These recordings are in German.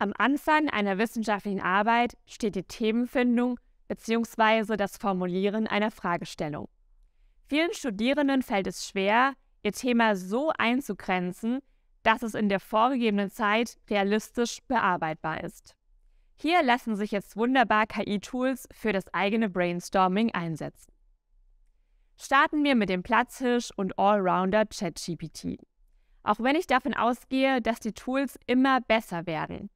Am Anfang einer wissenschaftlichen Arbeit steht die Themenfindung bzw. das Formulieren einer Fragestellung. Vielen Studierenden fällt es schwer, ihr Thema so einzugrenzen, dass es in der vorgegebenen Zeit realistisch bearbeitbar ist. Hier lassen sich jetzt wunderbar KI-Tools für das eigene Brainstorming einsetzen. Starten wir mit dem Platzhirsch und Allrounder ChatGPT. Auch wenn ich davon ausgehe, dass die Tools immer besser werden,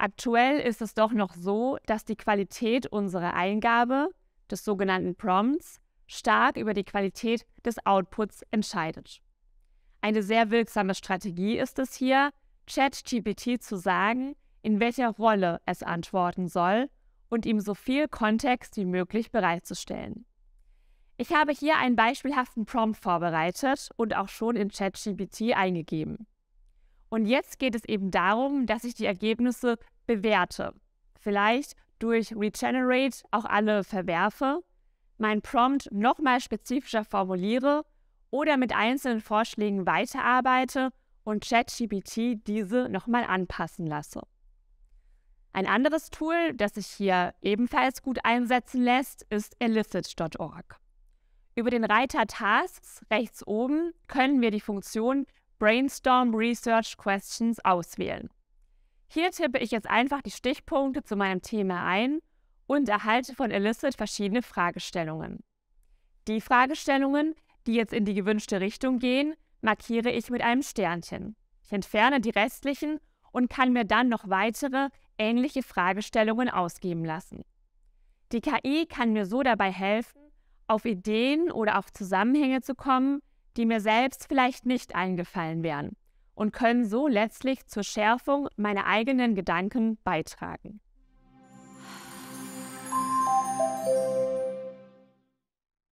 Aktuell ist es doch noch so, dass die Qualität unserer Eingabe, des sogenannten Prompts, stark über die Qualität des Outputs entscheidet. Eine sehr wirksame Strategie ist es hier, ChatGPT zu sagen, in welcher Rolle es antworten soll und ihm so viel Kontext wie möglich bereitzustellen. Ich habe hier einen beispielhaften Prompt vorbereitet und auch schon in ChatGPT eingegeben. Und jetzt geht es eben darum, dass ich die Ergebnisse bewerte. Vielleicht durch Regenerate auch alle verwerfe, mein Prompt nochmal spezifischer formuliere oder mit einzelnen Vorschlägen weiterarbeite und ChatGPT diese nochmal anpassen lasse. Ein anderes Tool, das sich hier ebenfalls gut einsetzen lässt, ist elicit.org. Über den Reiter Tasks rechts oben können wir die Funktion Brainstorm Research Questions auswählen. Hier tippe ich jetzt einfach die Stichpunkte zu meinem Thema ein und erhalte von Illicit verschiedene Fragestellungen. Die Fragestellungen, die jetzt in die gewünschte Richtung gehen, markiere ich mit einem Sternchen. Ich entferne die restlichen und kann mir dann noch weitere ähnliche Fragestellungen ausgeben lassen. Die KI kann mir so dabei helfen, auf Ideen oder auf Zusammenhänge zu kommen, die mir selbst vielleicht nicht eingefallen wären und können so letztlich zur Schärfung meiner eigenen Gedanken beitragen.